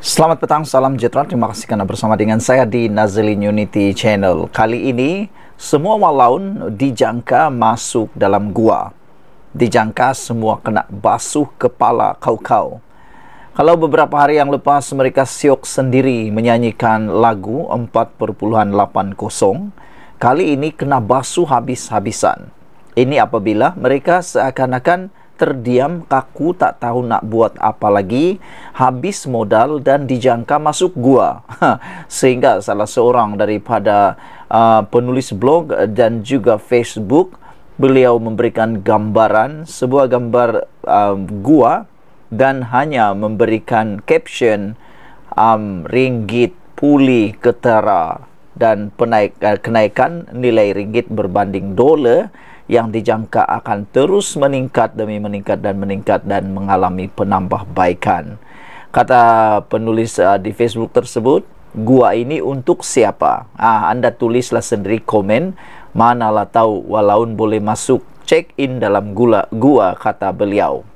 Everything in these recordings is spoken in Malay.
Selamat petang, salam sejahtera. Terima kasih kerana bersama dengan saya di Nazilin Unity Channel. Kali ini, semua walaun dijangka masuk dalam gua. Dijangka semua kena basuh kepala kau-kau. Kalau beberapa hari yang lepas mereka siok sendiri menyanyikan lagu 4.80, kali ini kena basuh habis-habisan. Ini apabila mereka seakan-akan terdiam kaku tak tahu nak buat apa lagi habis modal dan dijangka masuk gua sehingga salah seorang daripada uh, penulis blog dan juga Facebook beliau memberikan gambaran sebuah gambar uh, gua dan hanya memberikan caption um, ringgit pulih ketara dan penaik, uh, kenaikan nilai ringgit berbanding dolar yang dijangka akan terus meningkat demi meningkat dan meningkat dan mengalami penambahbaikan. Kata penulis uh, di Facebook tersebut, gua ini untuk siapa? Ah, anda tulislah sendiri komen, manalah tahu walaun boleh masuk check-in dalam gula, gua, kata beliau.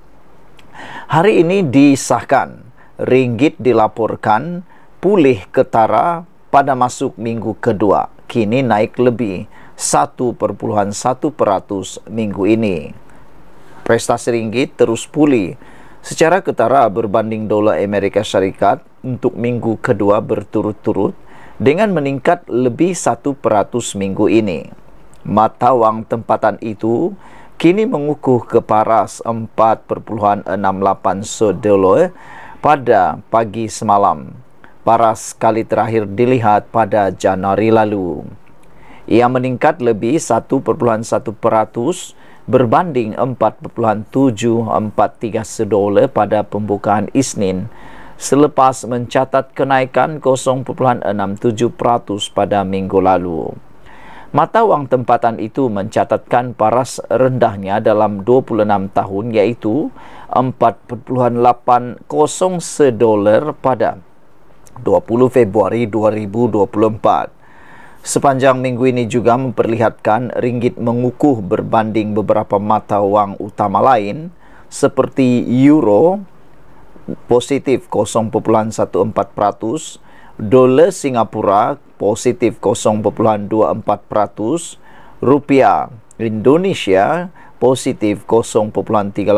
Hari ini disahkan, ringgit dilaporkan, pulih ketara pada masuk minggu kedua, kini naik lebih. 1.1 peratus minggu ini. Prestasi ringgit terus pulih. Secara ketara berbanding dolar Amerika Syarikat untuk minggu kedua berturut-turut dengan meningkat lebih 1% minggu ini. Mata wang tempatan itu kini mengukuh ke paras 4.68 sedolar pada pagi semalam. Paras kali terakhir dilihat pada Januari lalu ia meningkat lebih 1.1% berbanding 4.734 sedolar pada pembukaan Isnin selepas mencatat kenaikan 0.67% pada minggu lalu. Mata wang tempatan itu mencatatkan paras rendahnya dalam 26 tahun iaitu 4.80 sedolar pada 20 Februari 2024. Sepanjang minggu ini juga memperlihatkan ringgit mengukuh berbanding beberapa mata uang utama lain seperti euro positif 0.14%, dolar Singapura positif 0.24%, rupiah Indonesia positif 0.38%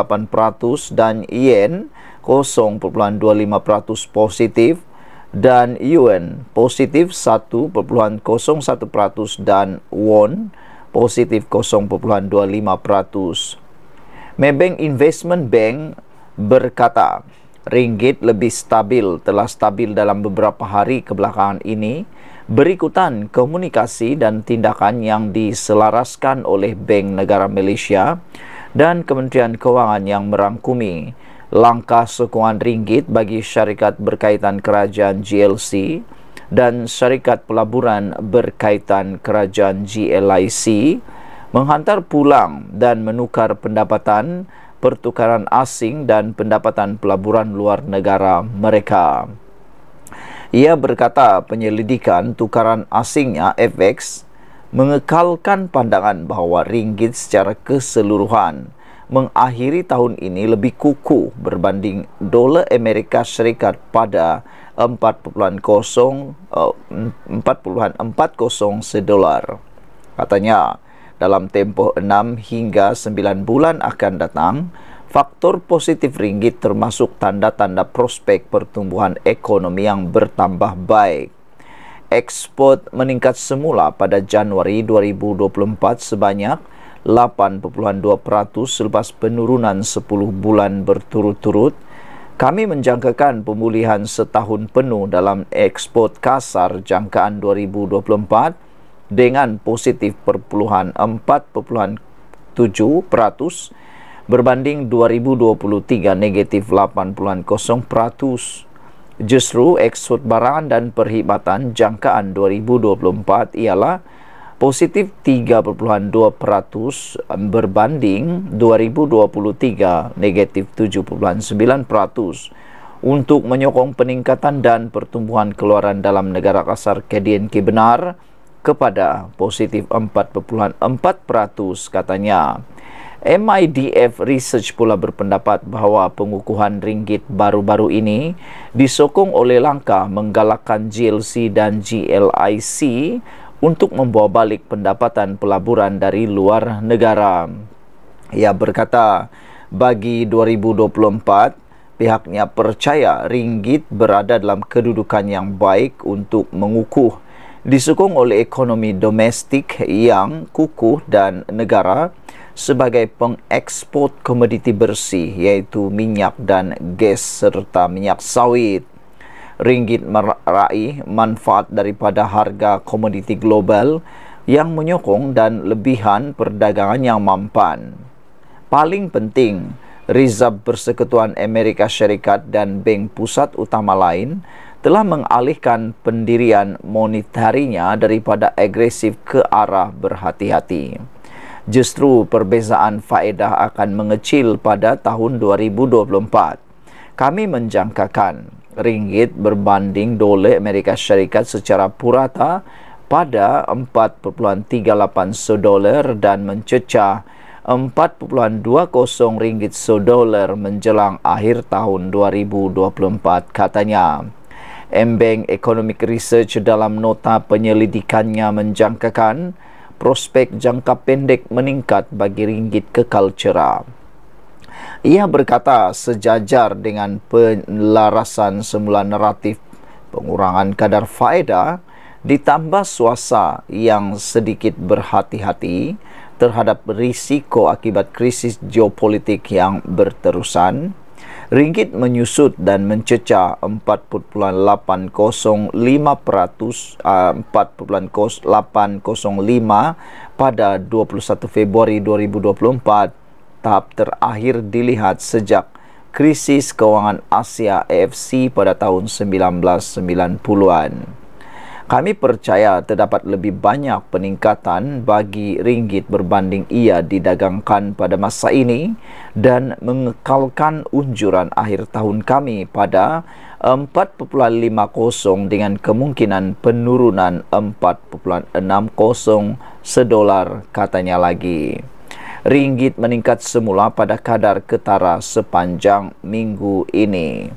dan yen 0.25% positif dan yuan positif 1.01% dan won positif 0.25%. Maybank Investment Bank berkata, ringgit lebih stabil telah stabil dalam beberapa hari kebelakangan ini. Berikutan komunikasi dan tindakan yang diselaraskan oleh Bank Negara Malaysia dan Kementerian Kewangan yang merangkumi langkah sokongan ringgit bagi syarikat berkaitan kerajaan GLC dan syarikat pelaburan berkaitan kerajaan GLIC menghantar pulang dan menukar pendapatan pertukaran asing dan pendapatan pelaburan luar negara mereka. Ia berkata penyelidikan tukaran asingnya FX mengekalkan pandangan bahawa ringgit secara keseluruhan mengakhiri tahun ini lebih kuku berbanding dolar Amerika Serikat pada 4.40 eh, sedolar. Katanya, dalam tempoh 6 hingga 9 bulan akan datang, faktor positif ringgit termasuk tanda-tanda prospek pertumbuhan ekonomi yang bertambah baik. Ekspor meningkat semula pada Januari 2024 sebanyak 8.2% selepas penurunan 10 bulan berturut-turut. Kami menjangkakan pemulihan setahun penuh dalam ekspor kasar jangkaan 2024 dengan positif perpuluhan 4.7% berbanding 2023 negatif 8.0%. Justru ekspor barangan dan perkhidmatan jangkaan 2024 ialah positif 3.2% berbanding 2023 negatif 7.9%. Untuk menyokong peningkatan dan pertumbuhan keluaran dalam negara kasar KDNK benar kepada positif 4.4% katanya. MIDF Research pula berpendapat bahawa pengukuhan ringgit baru-baru ini disokong oleh langkah menggalakkan GLC dan GLIC untuk membawa balik pendapatan pelaburan dari luar negara. Ia berkata, bagi 2024, pihaknya percaya ringgit berada dalam kedudukan yang baik untuk mengukuh disokong oleh ekonomi domestik yang kukuh dan negara sebagai pengekspor komoditi bersih iaitu minyak dan gas serta minyak sawit ringgit meraih manfaat daripada harga komoditi global yang menyokong dan lebihan perdagangan yang mampan. Paling penting, Rizab Persekutuan Amerika Syarikat dan Bank Pusat Utama lain telah mengalihkan pendirian monetarinya daripada agresif ke arah berhati-hati. Justru perbezaan faedah akan mengecil pada tahun 2024. Kami menjangkakan ringgit berbanding dolar Amerika Syarikat secara purata pada 4.38 so dolar dan mencecah 4.20 ringgit so dolar menjelang akhir tahun 2024 katanya. Mbank Economic Research dalam nota penyelidikannya menjangkakan prospek jangka pendek meningkat bagi ringgit kekal cerah. Ia berkata sejajar dengan penelarasan semula naratif pengurangan kadar faedah ditambah suasa yang sedikit berhati-hati terhadap risiko akibat krisis geopolitik yang berterusan, ringgit menyusut dan mencecah 4.805 eh, pada 21 Februari 2024 tahap terakhir dilihat sejak krisis kewangan Asia AFC pada tahun 1990-an. Kami percaya terdapat lebih banyak peningkatan bagi ringgit berbanding ia didagangkan pada masa ini dan mengekalkan unjuran akhir tahun kami pada 4.50 dengan kemungkinan penurunan 4.60 sedolar katanya lagi ringgit meningkat semula pada kadar ketara sepanjang minggu ini.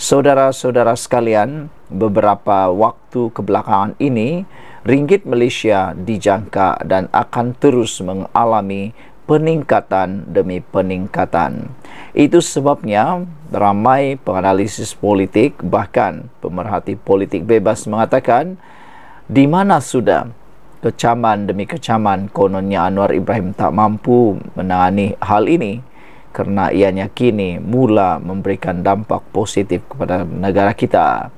Saudara-saudara sekalian, beberapa waktu kebelakangan ini, ringgit Malaysia dijangka dan akan terus mengalami peningkatan demi peningkatan. Itu sebabnya ramai penganalisis politik bahkan pemerhati politik bebas mengatakan di mana sudah kecaman demi kecaman kononnya Anwar Ibrahim tak mampu menangani hal ini kerana ia yakini mula memberikan dampak positif kepada negara kita.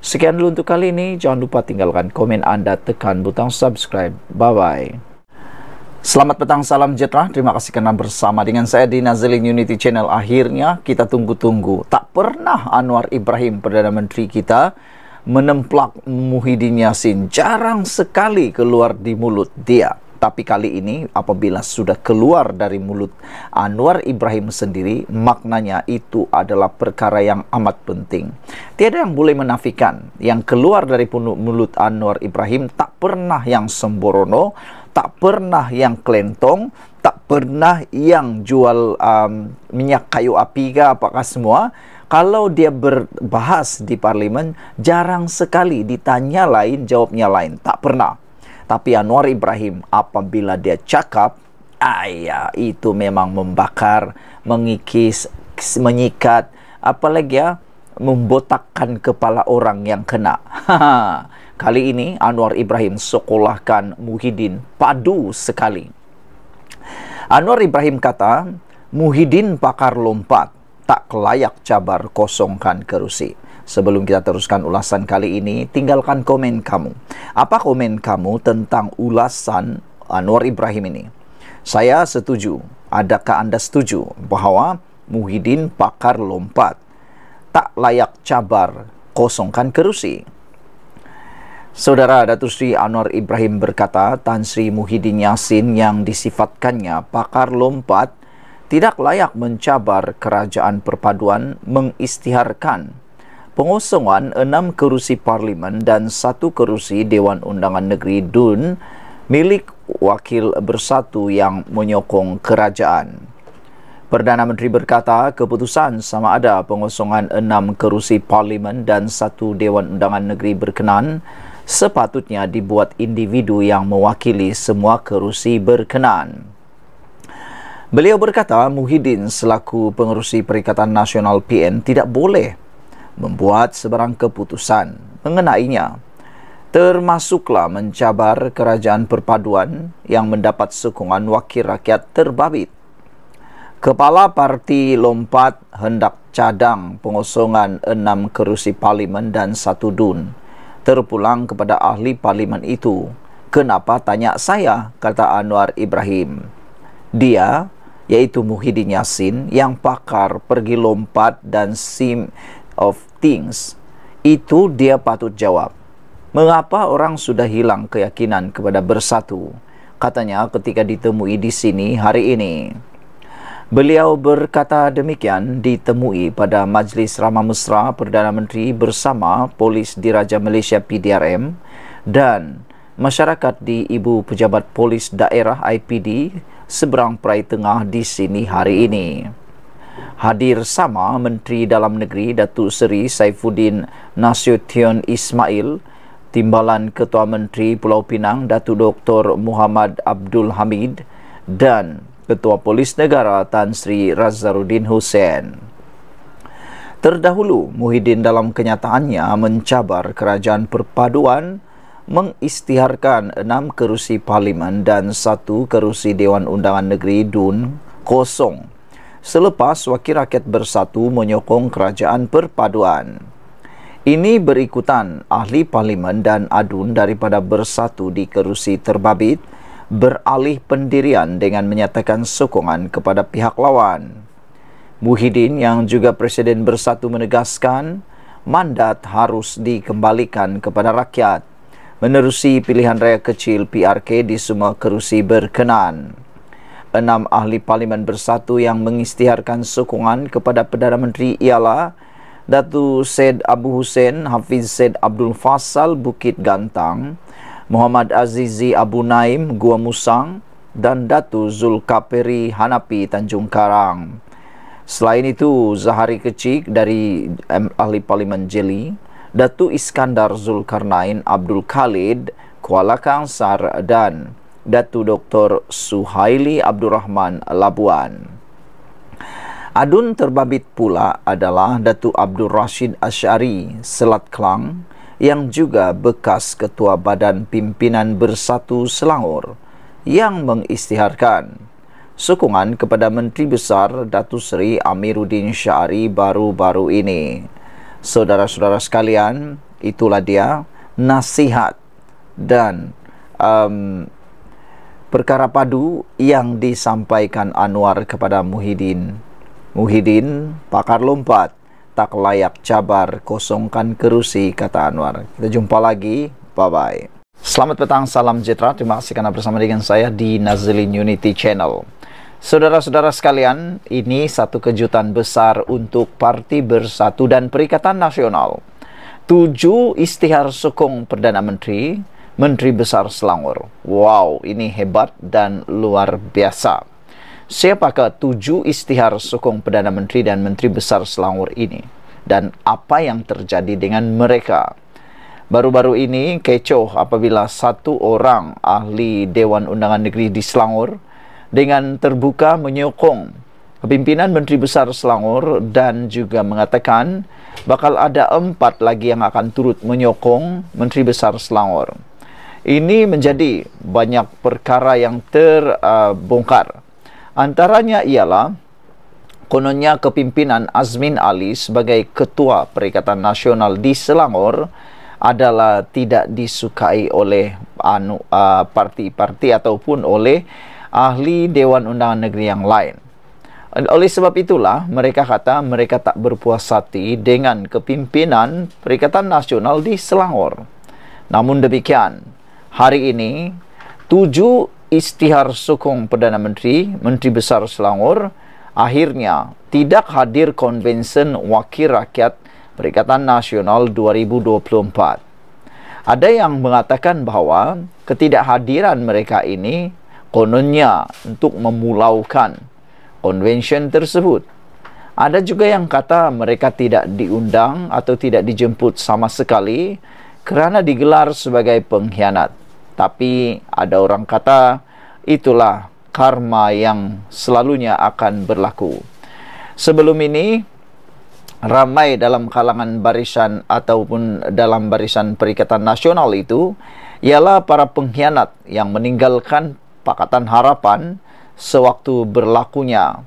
Sekian dulu untuk kali ini. Jangan lupa tinggalkan komen anda, tekan butang subscribe. Bye-bye. Selamat petang, salam sejahtera. Terima kasih kerana bersama dengan saya di Nazilin Unity Channel. Akhirnya kita tunggu-tunggu. Tak pernah Anwar Ibrahim Perdana Menteri kita menemplak Muhyiddin Yassin. Jarang sekali keluar di mulut dia. Tapi kali ini apabila sudah keluar dari mulut Anwar Ibrahim sendiri, maknanya itu adalah perkara yang amat penting. Tiada yang boleh menafikan yang keluar dari mulut Anwar Ibrahim tak pernah yang sembrono tak pernah yang kelentong, tak pernah yang jual um, minyak kayu api ke apakah semua. Kalau dia berbahas di parlimen, jarang sekali ditanya lain, jawabnya lain. Tak pernah. Tapi Anwar Ibrahim, apabila dia cakap, ayah itu memang membakar, mengikis, menyikat, apalagi ya, membotakkan kepala orang yang kena. Ha, ha. Kali ini Anwar Ibrahim sekolahkan Muhyiddin padu sekali. Anwar Ibrahim kata, Muhyiddin pakar lompat, tak layak cabar kosongkan kerusi. Sebelum kita teruskan ulasan kali ini, tinggalkan komen kamu. Apa komen kamu tentang ulasan Anwar Ibrahim ini? Saya setuju. Adakah anda setuju bahawa Muhyiddin pakar lompat, tak layak cabar kosongkan kerusi? Saudara Datu Sri Anwar Ibrahim berkata, Tan Sri Muhyiddin Yassin yang disifatkannya pakar lompat tidak layak mencabar kerajaan perpaduan mengistiharkan pengosongan enam kerusi parlimen dan satu kerusi Dewan Undangan Negeri DUN milik wakil bersatu yang menyokong kerajaan. Perdana Menteri berkata keputusan sama ada pengosongan enam kerusi parlimen dan satu Dewan Undangan Negeri berkenan sepatutnya dibuat individu yang mewakili semua kerusi berkenaan. Beliau berkata Muhyiddin selaku pengerusi Perikatan Nasional PN tidak boleh membuat sebarang keputusan mengenainya termasuklah mencabar kerajaan perpaduan yang mendapat sokongan wakil rakyat terbabit. Kepala Parti Lompat hendak cadang pengosongan enam kerusi parlimen dan satu dun terpulang kepada ahli parlimen itu. Kenapa tanya saya? kata Anwar Ibrahim. Dia, yaitu Muhyiddin Yassin, yang pakar pergi lompat dan sim of things. Itu dia patut jawab. Mengapa orang sudah hilang keyakinan kepada bersatu? Katanya ketika ditemui di sini hari ini. Beliau berkata demikian ditemui pada Majlis Ramah Mesra Perdana Menteri bersama Polis Diraja Malaysia PDRM dan masyarakat di Ibu Pejabat Polis Daerah IPD seberang Perai Tengah di sini hari ini. Hadir sama Menteri Dalam Negeri Datuk Seri Saifuddin Nasution Ismail, Timbalan Ketua Menteri Pulau Pinang Datuk Dr. Muhammad Abdul Hamid dan Ketua Polis Negara Tan Sri Razzaruddin Hussein. Terdahulu, Muhyiddin dalam kenyataannya mencabar kerajaan perpaduan mengistiharkan enam kerusi parlimen dan satu kerusi Dewan Undangan Negeri DUN kosong selepas Wakil Rakyat Bersatu menyokong kerajaan perpaduan. Ini berikutan ahli parlimen dan adun daripada bersatu di kerusi terbabit beralih pendirian dengan menyatakan sokongan kepada pihak lawan. Muhyiddin yang juga Presiden Bersatu menegaskan mandat harus dikembalikan kepada rakyat menerusi pilihan raya kecil PRK di semua kerusi berkenan. Enam ahli Parlimen Bersatu yang mengistiharkan sokongan kepada Perdana Menteri ialah Datu Said Abu Hussein Hafiz Said Abdul Fasal Bukit Gantang, Muhammad Azizi Abu Naim Gua Musang dan Datu Zulkapiri Hanapi Tanjung Karang. Selain itu, Zahari Kecik dari Ahli Parlimen Jeli, Datu Iskandar Zulkarnain Abdul Khalid Kuala Kangsar dan Datu Dr. Suhaili Abdul Rahman Labuan. Adun terbabit pula adalah Datu Abdul Rashid Ashari Selat Kelang, yang juga bekas ketua badan pimpinan bersatu Selangor yang mengistiharkan sokongan kepada Menteri Besar Datu Seri Amiruddin Syari baru-baru ini. Saudara-saudara sekalian, itulah dia nasihat dan um, perkara padu yang disampaikan Anwar kepada Muhyiddin. Muhyiddin, pakar lompat, tak layak cabar, kosongkan kerusi, kata Anwar. Kita jumpa lagi, bye-bye. Selamat petang, salam sejahtera. Terima kasih karena bersama dengan saya di Nazlin Unity Channel. Saudara-saudara sekalian, ini satu kejutan besar untuk Parti Bersatu dan Perikatan Nasional. Tujuh istihar sukung Perdana Menteri, Menteri Besar Selangor. Wow, ini hebat dan luar biasa. siapakah tujuh istihar sokong Perdana Menteri dan Menteri Besar Selangor ini dan apa yang terjadi dengan mereka. Baru-baru ini kecoh apabila satu orang ahli Dewan Undangan Negeri di Selangor dengan terbuka menyokong pimpinan Menteri Besar Selangor dan juga mengatakan bakal ada empat lagi yang akan turut menyokong Menteri Besar Selangor. Ini menjadi banyak perkara yang terbongkar. Uh, Antaranya ialah kononnya kepimpinan Azmin Ali sebagai ketua Perikatan Nasional di Selangor adalah tidak disukai oleh anu parti-parti ataupun oleh ahli Dewan Undangan Negeri yang lain. Oleh sebab itulah mereka kata mereka tak berpuas hati dengan kepimpinan Perikatan Nasional di Selangor. Namun demikian, hari ini tujuh istihar sokong Perdana Menteri, Menteri Besar Selangor, akhirnya tidak hadir konvensyen wakil rakyat Perikatan Nasional 2024. Ada yang mengatakan bahawa ketidakhadiran mereka ini kononnya untuk memulaukan konvensyen tersebut. Ada juga yang kata mereka tidak diundang atau tidak dijemput sama sekali kerana digelar sebagai pengkhianat tapi ada orang kata itulah karma yang selalunya akan berlaku. Sebelum ini ramai dalam kalangan barisan ataupun dalam barisan Perikatan Nasional itu ialah para pengkhianat yang meninggalkan Pakatan Harapan sewaktu berlakunya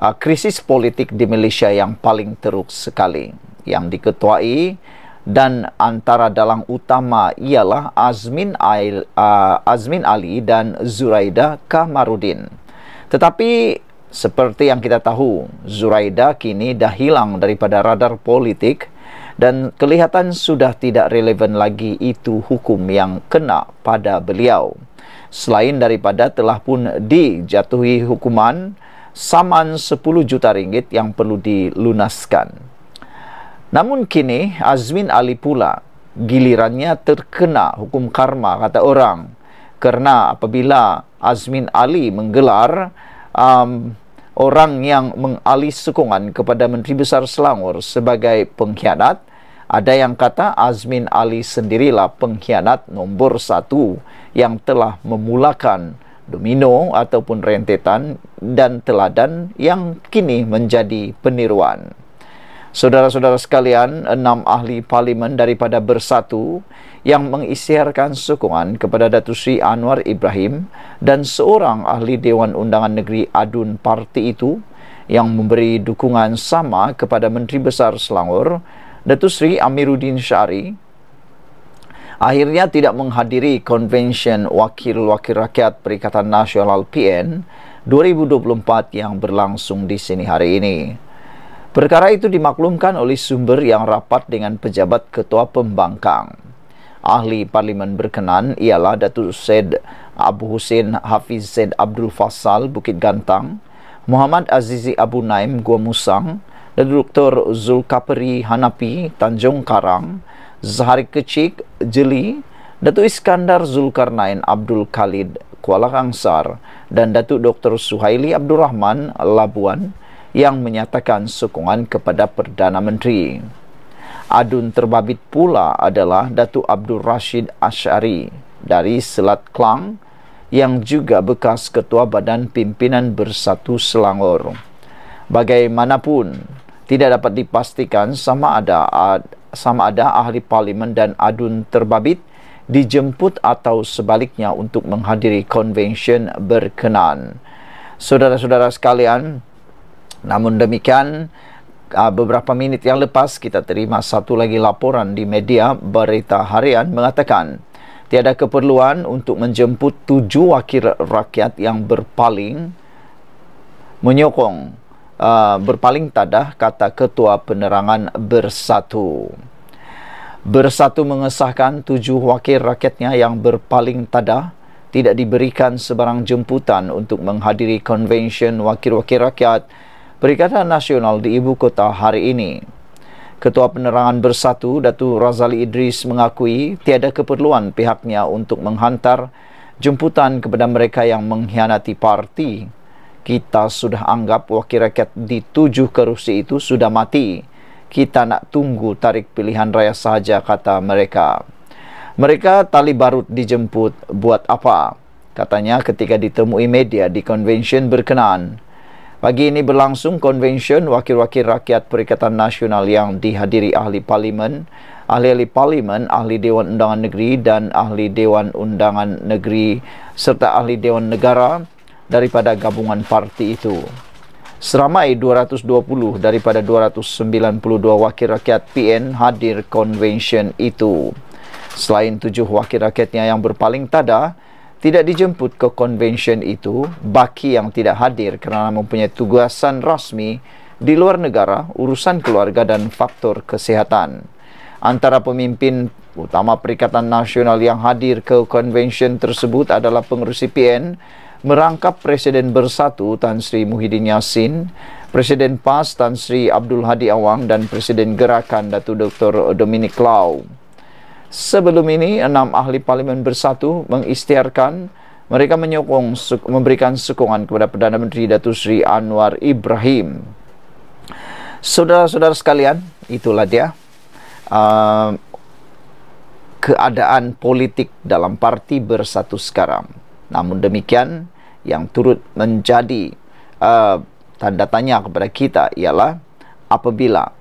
uh, krisis politik di Malaysia yang paling teruk sekali yang diketuai dan antara dalang utama ialah Azmin, Ail, uh, Azmin Ali dan Zuraida Kamarudin. Tetapi seperti yang kita tahu, Zuraida kini dah hilang daripada radar politik dan kelihatan sudah tidak relevan lagi itu hukum yang kena pada beliau. Selain daripada telah pun dijatuhi hukuman saman 10 juta ringgit yang perlu dilunaskan. Namun kini Azmin Ali pula gilirannya terkena hukum karma kata orang kerana apabila Azmin Ali menggelar um, orang yang mengalih sokongan kepada Menteri Besar Selangor sebagai pengkhianat ada yang kata Azmin Ali sendirilah pengkhianat nombor satu yang telah memulakan domino ataupun rentetan dan teladan yang kini menjadi peniruan. Saudara-saudara sekalian, enam ahli parlimen daripada Bersatu yang mengisiarkan sokongan kepada Datu Sri Anwar Ibrahim dan seorang ahli Dewan Undangan Negeri Adun parti itu yang memberi dukungan sama kepada Menteri Besar Selangor, Datu Sri Amiruddin Syari akhirnya tidak menghadiri konvensyen wakil-wakil rakyat Perikatan Nasional PN 2024 yang berlangsung di sini hari ini. Perkara itu dimaklumkan oleh sumber yang rapat dengan pejabat ketua pembangkang. Ahli parlimen berkenan ialah Datuk Syed Abu Hussein Hafiz Syed Abdul Fasal Bukit Gantang, Muhammad Azizi Abu Naim Gua Musang, dan Dr. Zulkapri Hanapi Tanjung Karang, Zahari Kecik Jeli, Datuk Iskandar Zulkarnain Abdul Khalid Kuala Kangsar, dan Datuk Dr. Suhaili Abdul Rahman Labuan yang menyatakan sokongan kepada Perdana Menteri. Adun terbabit pula adalah Datuk Abdul Rashid Ashari dari Selat Klang yang juga bekas Ketua Badan Pimpinan Bersatu Selangor. Bagaimanapun, tidak dapat dipastikan sama ada sama ada ahli parlimen dan adun terbabit dijemput atau sebaliknya untuk menghadiri konvensyen berkenan. Saudara-saudara sekalian, Namun demikian, ah, beberapa minit yang lepas kita terima satu lagi laporan di media berita harian mengatakan tiada keperluan untuk menjemput tujuh wakil rakyat yang berpaling menyokong uh, berpaling tadah kata Ketua Penerangan Bersatu. Bersatu mengesahkan tujuh wakil rakyatnya yang berpaling tadah tidak diberikan sebarang jemputan untuk menghadiri konvensyen wakil-wakil rakyat Perikatan Nasional di Ibu Kota hari ini. Ketua Penerangan Bersatu, Datu Razali Idris mengakui tiada keperluan pihaknya untuk menghantar jemputan kepada mereka yang mengkhianati parti. Kita sudah anggap wakil rakyat di tujuh kerusi itu sudah mati. Kita nak tunggu tarik pilihan raya sahaja, kata mereka. Mereka tali barut dijemput buat apa? Katanya ketika ditemui media di konvensyen berkenaan. Pagi ini berlangsung konvensyen wakil-wakil rakyat Perikatan Nasional yang dihadiri ahli parlimen, ahli-ahli parlimen, ahli Dewan Undangan Negeri dan ahli Dewan Undangan Negeri serta ahli Dewan Negara daripada gabungan parti itu. Seramai 220 daripada 292 wakil rakyat PN hadir konvensyen itu. Selain tujuh wakil rakyatnya yang berpaling tadah, tidak dijemput ke konvensyen itu baki yang tidak hadir kerana mempunyai tugasan rasmi di luar negara, urusan keluarga dan faktor kesihatan. Antara pemimpin utama Perikatan Nasional yang hadir ke konvensyen tersebut adalah pengurusi PN merangkap Presiden Bersatu Tan Sri Muhyiddin Yassin, Presiden PAS Tan Sri Abdul Hadi Awang dan Presiden Gerakan Datu Dr. Dominic Lau sebelum ini enam ahli parlimen bersatu mengisytiharkan mereka menyokong memberikan sokongan kepada Perdana Menteri Datuk Sri Anwar Ibrahim. Saudara-saudara sekalian, itulah dia uh, keadaan politik dalam parti bersatu sekarang. Namun demikian, yang turut menjadi uh, tanda tanya kepada kita ialah apabila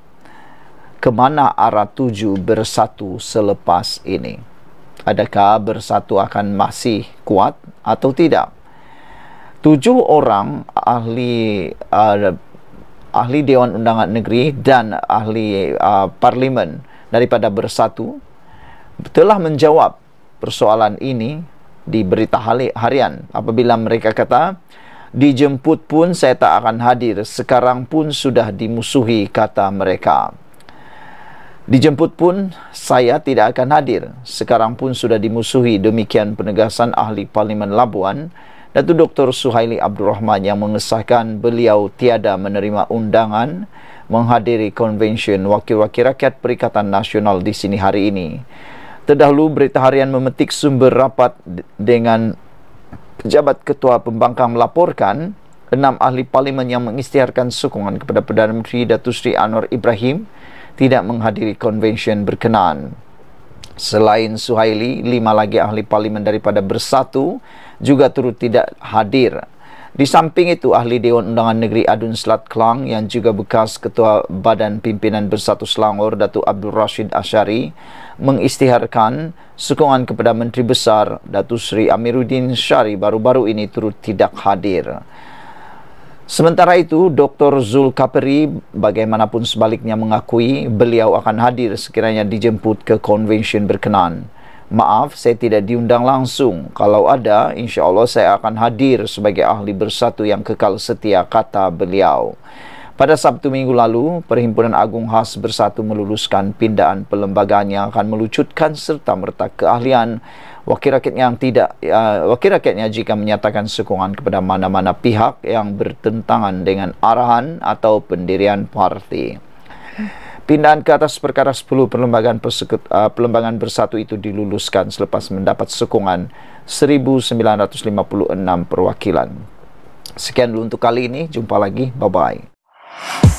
ke mana arah tuju bersatu selepas ini? Adakah bersatu akan masih kuat atau tidak? Tujuh orang ahli uh, ahli Dewan Undangan Negeri dan ahli uh, Parlimen daripada Bersatu telah menjawab persoalan ini di berita harian apabila mereka kata dijemput pun saya tak akan hadir sekarang pun sudah dimusuhi kata mereka Dijemput pun, saya tidak akan hadir. Sekarang pun sudah dimusuhi demikian penegasan Ahli Parlimen Labuan, Datuk Dr. Suhaili Abdul Rahman yang mengesahkan beliau tiada menerima undangan menghadiri konvensyen wakil-wakil rakyat Perikatan Nasional di sini hari ini. Terdahulu, berita harian memetik sumber rapat dengan Pejabat Ketua Pembangkang melaporkan enam ahli parlimen yang mengistiharkan sokongan kepada Perdana Menteri Datuk Sri Anwar Ibrahim tidak menghadiri konvensyen berkenaan. Selain Suhaili, lima lagi ahli parlimen daripada Bersatu juga turut tidak hadir. Di samping itu, ahli Dewan Undangan Negeri Adun Selat Kelang yang juga bekas Ketua Badan Pimpinan Bersatu Selangor, Datuk Abdul Rashid Ashari, mengistiharkan sokongan kepada Menteri Besar, Datuk Seri Amiruddin Syari baru-baru ini turut tidak hadir. Sementara itu, Dr. Zul Kaperi bagaimanapun sebaliknya mengakui beliau akan hadir sekiranya dijemput ke konvensyen berkenan. Maaf, saya tidak diundang langsung. Kalau ada, insya Allah saya akan hadir sebagai ahli bersatu yang kekal setia kata beliau. Pada Sabtu minggu lalu, Perhimpunan Agung Has Bersatu meluluskan pindaan pelembagaan yang akan melucutkan serta merta keahlian wakil rakyat yang tidak uh, wakil rakyatnya jika menyatakan sokongan kepada mana-mana pihak yang bertentangan dengan arahan atau pendirian parti. Pindahan ke atas perkara 10 perlembagaan persekut, uh, perlembagaan bersatu itu diluluskan selepas mendapat sokongan 1956 perwakilan. Sekian dulu untuk kali ini, jumpa lagi, bye-bye.